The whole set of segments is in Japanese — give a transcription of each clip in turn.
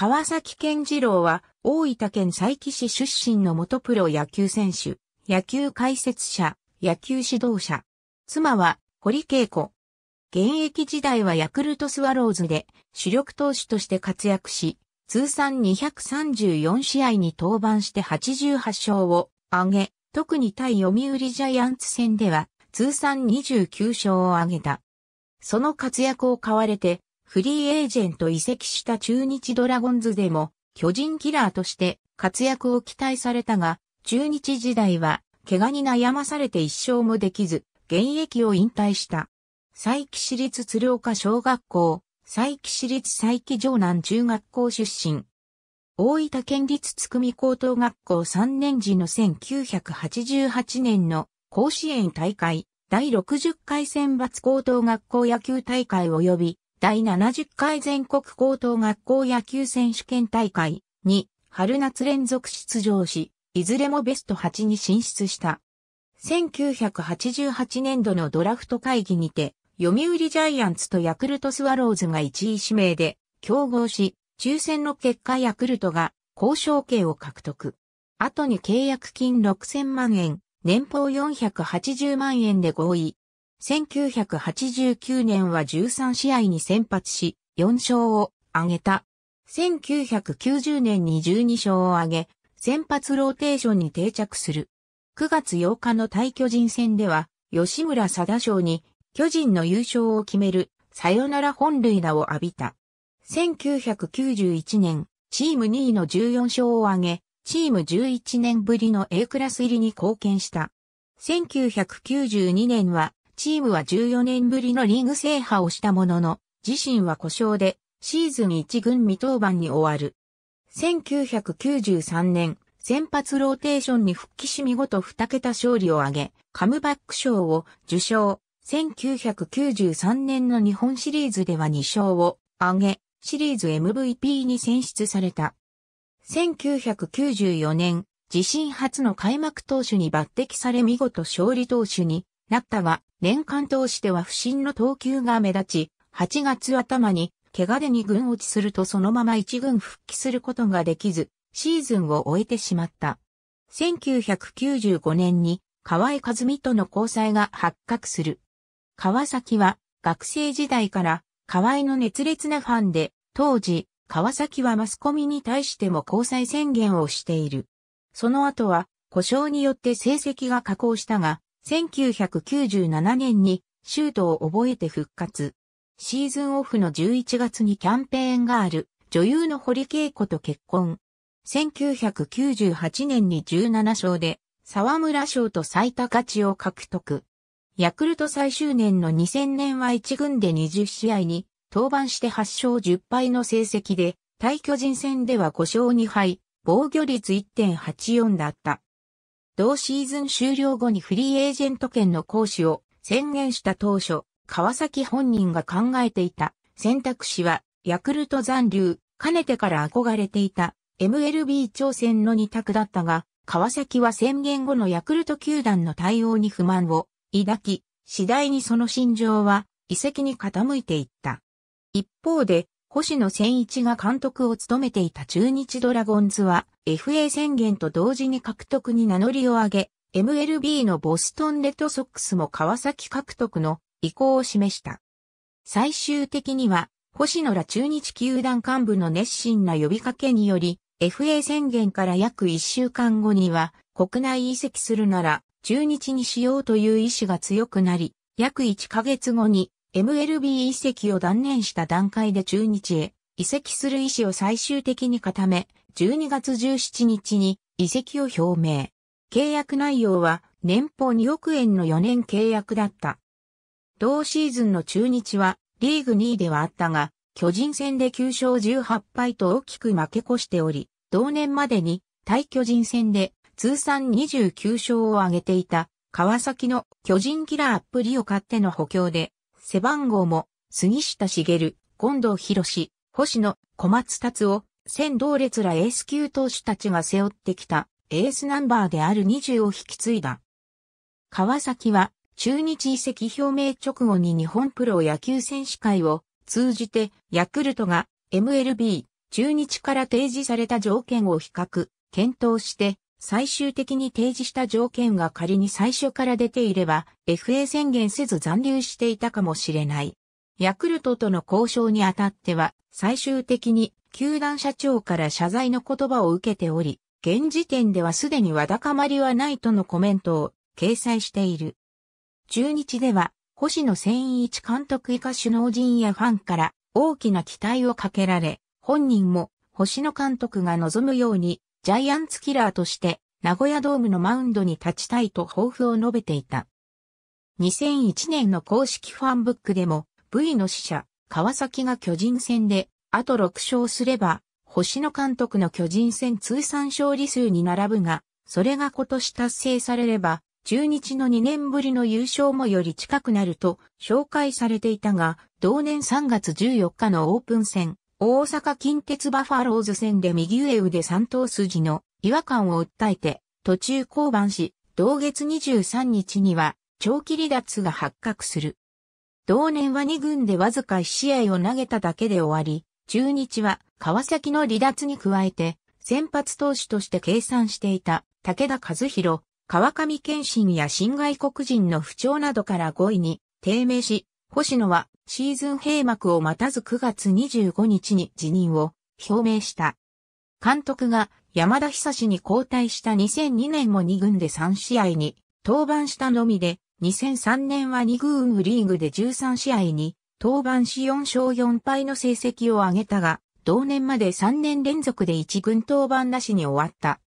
川崎健次郎は大分県佐伯市出身の元プロ野球選手、野球解説者、野球指導者。妻は堀恵子。現役時代はヤクルトスワローズで主力投手として活躍し、通算234試合に登板して88勝を挙げ、特に対読売ジャイアンツ戦では通算29勝を挙げた。その活躍を買われてフリーエージェント移籍した中日ドラゴンズでも巨人キラーとして活躍を期待されたが、中日時代は怪我に悩まされて一生もできず、現役を引退した。佐伯市立鶴岡小学校、佐伯市立佐伯城南中学校出身。大分県立津久美高等学校3年時の1988年の甲子園大会第60回選抜高等学校野球大会及び第70回全国高等学校野球選手権大会に春夏連続出場し、いずれもベスト8に進出した。1988年度のドラフト会議にて、読売ジャイアンツとヤクルトスワローズが1位指名で競合し、抽選の結果ヤクルトが交渉権を獲得。後に契約金6000万円、年俸480万円で合意、1989年は13試合に先発し、4勝を挙げた。1990年に12勝を挙げ、先発ローテーションに定着する。9月8日の対巨人戦では、吉村貞賞に巨人の優勝を決めるサヨナラ本塁打を浴びた。1991年、チーム2位の14勝を挙げ、チーム11年ぶりの A クラス入りに貢献した。1992年はチームは14年ぶりのリーグ制覇をしたものの、自身は故障で、シーズン1軍未登板に終わる。1993年、先発ローテーションに復帰し見事2桁勝利を挙げ、カムバック賞を受賞。1993年の日本シリーズでは2勝を挙げ、シリーズ MVP に選出された。1994年、自身初の開幕投手に抜擢され見事勝利投手になったが、年間通しては不審の投球が目立ち、8月頭に怪我で2軍落ちするとそのまま1軍復帰することができず、シーズンを終えてしまった。1995年に河合和美との交際が発覚する。川崎は学生時代から河合の熱烈なファンで、当時、川崎はマスコミに対しても交際宣言をしている。その後は故障によって成績が下降したが、1997年にシュートを覚えて復活。シーズンオフの11月にキャンペーンがある女優の堀恵子と結婚。1998年に17勝で沢村賞と最多勝ちを獲得。ヤクルト最終年の2000年は1軍で20試合に登板して8勝10敗の成績で、対巨人戦では5勝2敗、防御率1.84だった。同シーズン終了後にフリーエージェント権の行使を宣言した当初、川崎本人が考えていた選択肢は、ヤクルト残留、かねてから憧れていた MLB 挑戦の二択だったが、川崎は宣言後のヤクルト球団の対応に不満を抱き、次第にその心情は遺跡に傾いていった。一方で、星野千一が監督を務めていた中日ドラゴンズは FA 宣言と同時に獲得に名乗りを上げ、MLB のボストンレッドソックスも川崎獲得の意向を示した。最終的には、星野ら中日球団幹部の熱心な呼びかけにより、FA 宣言から約1週間後には、国内移籍するなら、中日にしようという意志が強くなり、約1ヶ月後に MLB 移籍を断念した段階で中日へ移籍する意思を最終的に固め、12月17日に移籍を表明。契約内容は年俸2億円の4年契約だった。同シーズンの中日はリーグ2位ではあったが、巨人戦で9勝18敗と大きく負け越しており、同年までに対巨人戦で通算29勝を挙げていた川崎の巨人キラーアップリを買っての補強で背番号も、杉下茂、近藤博星野、小松達夫、先同列らエース級投手たちが背負ってきたエースナンバーである20を引き継いだ。川崎は中日移籍表明直後に日本プロ野球選手会を通じてヤクルトが MLB 中日から提示された条件を比較、検討して最終的に提示した条件が仮に最初から出ていれば、FA 宣言せず残留していたかもしれない。ヤクルトとの交渉にあたっては、最終的に球団社長から謝罪の言葉を受けており、現時点ではすでにわだかまりはないとのコメントを掲載している。中日では、星野千一監督以下首脳陣やファンから大きな期待をかけられ、本人も星野監督が望むようにジャイアンツキラーとして名古屋ドームのマウンドに立ちたいと抱負を述べていた。2001年の公式ファンブックでも V の死者、川崎が巨人戦で、あと6勝すれば、星野監督の巨人戦通算勝利数に並ぶが、それが今年達成されれば、中日の2年ぶりの優勝もより近くなると紹介されていたが、同年3月14日のオープン戦、大阪近鉄バファローズ戦で右上腕三頭筋の違和感を訴えて、途中降板し、同月23日には長期離脱が発覚する。同年は2軍でわずか1試合を投げただけで終わり、中日は川崎の離脱に加えて、先発投手として計算していた武田和弘、川上健信や新外国人の不調などから5位に低迷し、星野はシーズン閉幕を待たず9月25日に辞任を表明した。監督が山田久志に交代した2002年も2軍で3試合に登板したのみで、2003年は2軍リーグで13試合に登板し4勝4敗の成績を挙げたが、同年まで3年連続で1軍登板なしに終わった。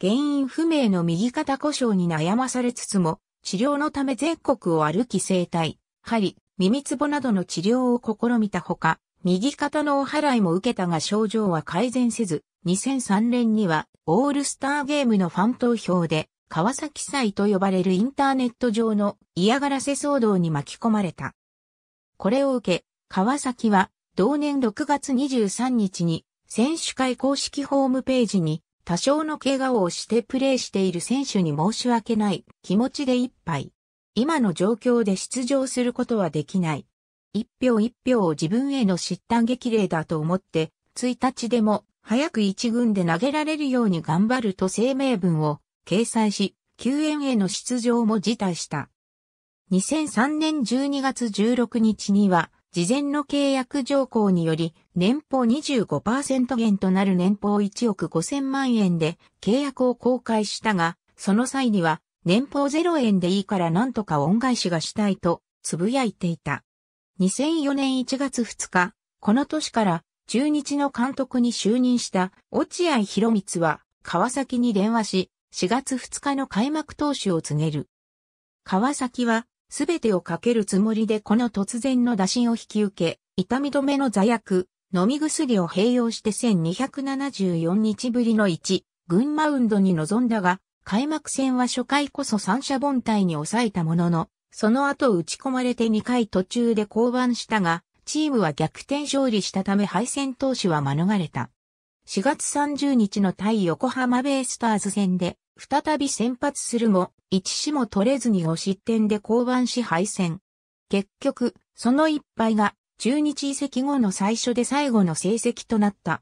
原因不明の右肩故障に悩まされつつも、治療のため全国を歩き生体、針、耳つぼなどの治療を試みたほか、右肩のお払いも受けたが症状は改善せず、2003年にはオールスターゲームのファン投票で川崎祭と呼ばれるインターネット上の嫌がらせ騒動に巻き込まれた。これを受け、川崎は同年6月23日に選手会公式ホームページに多少の怪我をしてプレーしている選手に申し訳ない気持ちで一杯今の状況で出場することはできない。一票一票を自分への失態激励だと思って、1日でも早く一軍で投げられるように頑張ると声明文を掲載し、救援への出場も辞退した。2003年12月16日には、事前の契約条項により、年俸25%減となる年俸1億5000万円で契約を公開したが、その際には、年俸0円でいいからなんとか恩返しがしたいと、つぶやいていた。2004年1月2日、この年から中日の監督に就任した落合博光は川崎に電話し、4月2日の開幕投手を告げる。川崎は全てをかけるつもりでこの突然の打診を引き受け、痛み止めの座薬、飲み薬を併用して1274日ぶりの1、軍マウンドに臨んだが、開幕戦は初回こそ三者凡退に抑えたものの、その後打ち込まれて2回途中で降板したが、チームは逆転勝利したため敗戦投手は免れた。4月30日の対横浜ベイスターズ戦で、再び先発するも、1死も取れずに5失点で降板し敗戦。結局、その一敗が、中日移籍後の最初で最後の成績となった。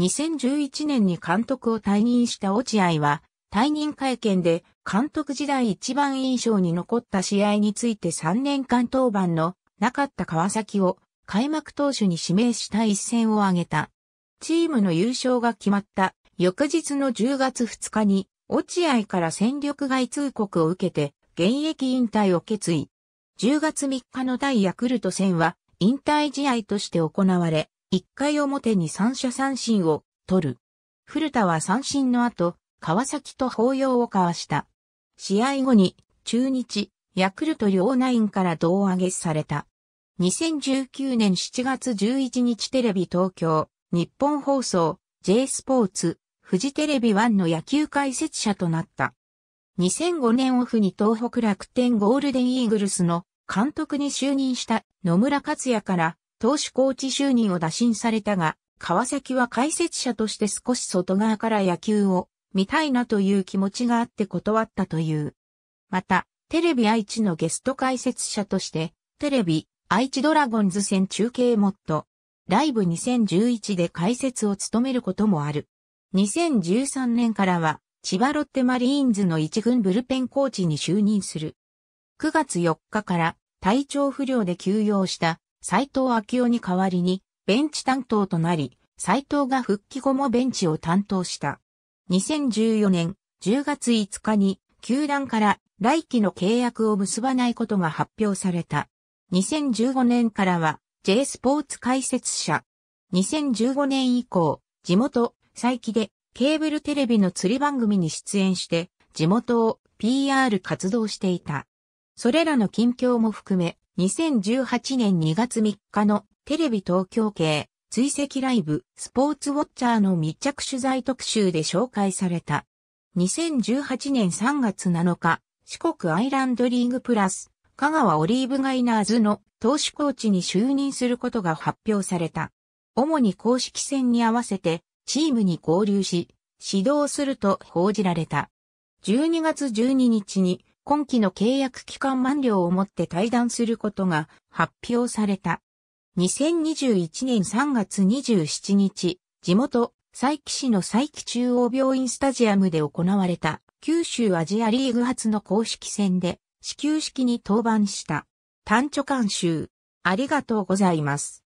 2011年に監督を退任した落合は、退任会見で監督時代一番印象に残った試合について3年間登板のなかった川崎を開幕投手に指名した一戦を挙げた。チームの優勝が決まった翌日の10月2日に落合から戦力外通告を受けて現役引退を決意。10月3日の対ヤクルト戦は引退試合として行われ、1回表に三者三振を取る。古田は三振の後、川崎と抱擁を交わした。試合後に、中日、ヤクルト両ナインから胴上げされた。2019年7月11日テレビ東京、日本放送、J スポーツ、フジテレビ1の野球解説者となった。2005年オフに東北楽天ゴールデンイーグルスの監督に就任した野村克也から投手コーチ就任を打診されたが、川崎は解説者として少し外側から野球を見たいなという気持ちがあって断ったという。また、テレビ愛知のゲスト解説者として、テレビ、愛知ドラゴンズ戦中継モッド、ライブ2011で解説を務めることもある。2013年からは、千葉ロッテマリーンズの一軍ブルペンコーチに就任する。9月4日から体調不良で休養した斎藤昭夫に代わりにベンチ担当となり、斎藤が復帰後もベンチを担当した。2014年10月5日に球団から来季の契約を結ばないことが発表された。2015年からは J スポーツ解説者。2015年以降、地元、再起でケーブルテレビの釣り番組に出演して地元を PR 活動していた。それらの近況も含め、2018年2月3日のテレビ東京系追跡ライブ、スポーツウォッチャーの密着取材特集で紹介された。2018年3月7日、四国アイランドリーグプラス、香川オリーブガイナーズの投手コーチに就任することが発表された。主に公式戦に合わせて、チームに合流し、指導すると報じられた。12月12日に、今期の契約期間満了をもって退団することが発表された。2021年3月27日、地元、佐伯市の佐伯中央病院スタジアムで行われた九州アジアリーグ初の公式戦で始球式に登板した。単著監修。ありがとうございます。